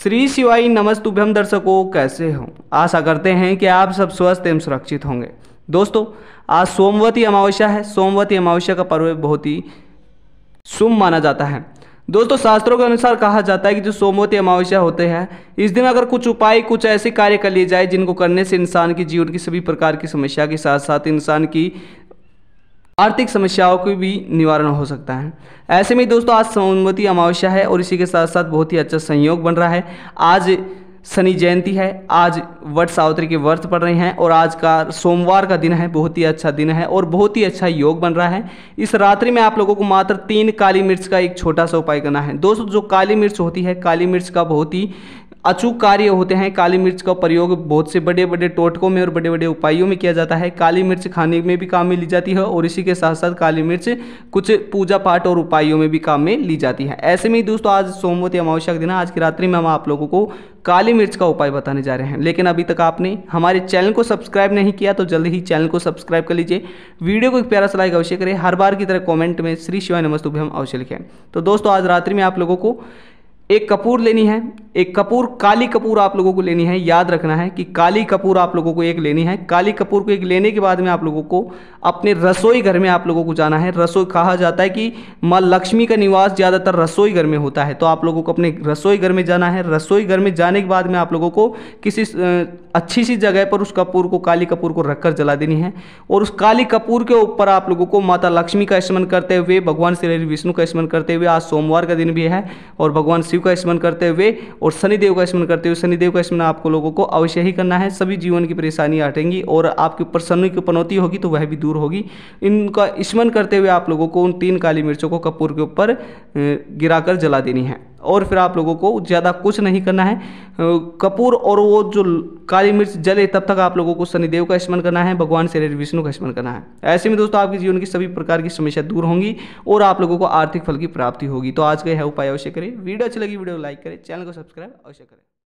श्री शिवाई नमस्तुभ्यम दर्शकों कैसे हो आशा करते हैं कि आप सब स्वस्थ एवं सुरक्षित होंगे दोस्तों आज सोमवती अमावस्या है सोमवती अमावस्या का पर्व बहुत ही शुभ माना जाता है दोस्तों शास्त्रों के अनुसार कहा जाता है कि जो सोमवती अमावस्या होते हैं इस दिन अगर कुछ उपाय कुछ ऐसे कार्य कर लिए जाए जिनको करने से इंसान की जीवन की सभी प्रकार की समस्या के साथ साथ इंसान की आर्थिक समस्याओं की भी निवारण हो सकता है ऐसे में दोस्तों आज सोमवती अमावस्या है और इसी के साथ साथ बहुत ही अच्छा संयोग बन रहा है आज शनि जयंती है आज वट सावित्री के व्रत पड़ रहे हैं और आज का सोमवार का दिन है बहुत ही अच्छा दिन है और बहुत ही अच्छा योग बन रहा है इस रात्रि में आप लोगों को मात्र तीन काली मिर्च का एक छोटा सा उपाय करना है दोस्तों जो काली मिर्च होती है काली मिर्च का बहुत ही अचूक कार्य होते हैं काली मिर्च का प्रयोग बहुत से बड़े बड़े टोटकों में और बड़े बड़े उपायों में किया जाता है काली मिर्च खाने में भी काम में ली जाती है और इसी के साथ साथ काली मिर्च कुछ पूजा पाठ और उपायों में भी काम में ली जाती है ऐसे में दोस्तों आज सोमवती अमावस्या का दिन आज की रात्रि में हम आप लोगों को काली मिर्च का उपाय बताने जा रहे हैं लेकिन अभी तक आपने हमारे चैनल को सब्सक्राइब नहीं किया तो जल्द ही चैनल को सब्सक्राइब कर लीजिए वीडियो को एक प्यारा सा लाइक अवश्य करें हर बार की तरह कमेंट में श्री शिवाय नमस्तुभ्यम अवश्य लिखें तो दोस्तों आज रात्रि में आप लोगों को एक कपूर लेनी है एक कपूर काली कपूर आप लोगों को लेनी है याद रखना है कि काली कपूर आप लोगों को एक लेनी है काली कपूर को एक लेने के बाद में आप लोगों को अपने रसोई घर में आप लोगों को जाना है रसोई कहा जाता है कि माँ लक्ष्मी का निवास ज़्यादातर रसोई घर में होता है तो आप लोगों को अपने रसोई घर में जाना है रसोई घर में जाने के बाद में आप लोगों को किसी अच्छी सी जगह पर उस कपूर को काली कपूर को रखकर जला देनी है और उस काली कपूर के ऊपर आप लोगों को माता लक्ष्मी का स्मरण करते हुए भगवान श्री विष्णु का स्मरण करते हुए आज सोमवार का दिन भी है और भगवान शिव का स्मरण करते हुए और शनिदेव का स्मरण करते हुए शनिदेव का स्मरण आपको लोगों को अवश्य ही करना है सभी जीवन की परेशानी हटेंगी और आपके ऊपर शनि की पनौती होगी तो वह भी दूर होगी इनका स्मरण करते हुए आप लोगों को उन तीन काली मिर्चों को कपूर के ऊपर गिराकर जला देनी है और फिर आप लोगों को ज़्यादा कुछ नहीं करना है कपूर और वो जो काली मिर्च जले तब तक आप लोगों को शनिदेव का स्मरण करना है भगवान श्री विष्णु का स्मरण करना है ऐसे में दोस्तों आपके जीवन की सभी प्रकार की समस्या दूर होंगी और आप लोगों को आर्थिक फल की प्राप्ति होगी तो आज का यह उपाय अवश्य करें वीडियो अच्छी लगी वीडियो लाइक करें चैनल को सब्सक्राइब अवश्य करें